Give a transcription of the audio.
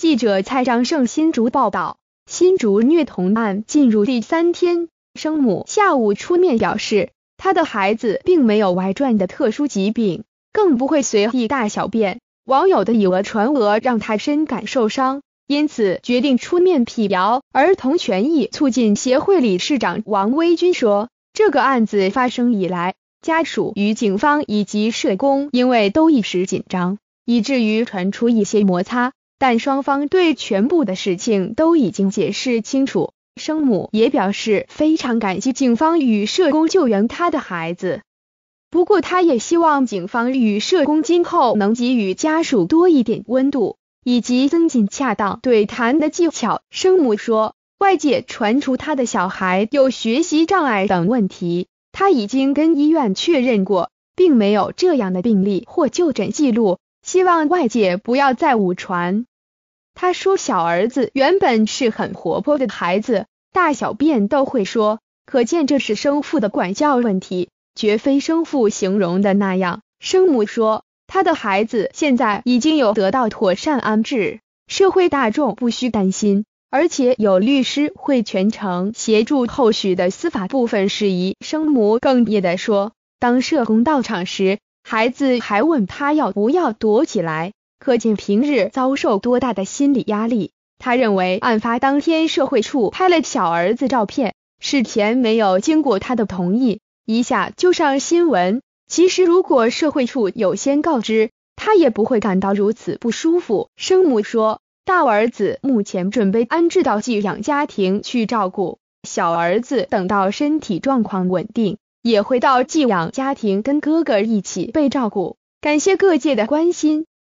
记者蔡章胜、新竹报道：新竹虐童案进入第三天，生母下午出面表示，她的孩子并没有外传的特殊疾病，更不会随意大小便。网友的以讹传讹让他深感受伤，因此决定出面辟谣。儿童权益促进协会理事长王威军说：“这个案子发生以来，家属与警方以及社工因为都一时紧张，以至于传出一些摩擦。”但双方对全部的事情都已经解释清楚。生母也表示非常感激警方与社工救援他的孩子。不过，他也希望警方与社工今后能给予家属多一点温度，以及增进恰当对谈的技巧。生母说，外界传出他的小孩有学习障碍等问题，他已经跟医院确认过，并没有这样的病例或就诊记录。希望外界不要再误传。他说，小儿子原本是很活泼的孩子，大小便都会说，可见这是生父的管教问题，绝非生父形容的那样。生母说，他的孩子现在已经有得到妥善安置，社会大众不需担心，而且有律师会全程协助后续的司法部分事宜。生母哽咽地说，当社工到场时，孩子还问他要不要躲起来。可见平日遭受多大的心理压力。他认为案发当天社会处拍了小儿子照片，事前没有经过他的同意，一下就上新闻。其实如果社会处有先告知，他也不会感到如此不舒服。生母说，大儿子目前准备安置到寄养家庭去照顾，小儿子等到身体状况稳定，也会到寄养家庭跟哥哥一起被照顾。感谢各界的关心。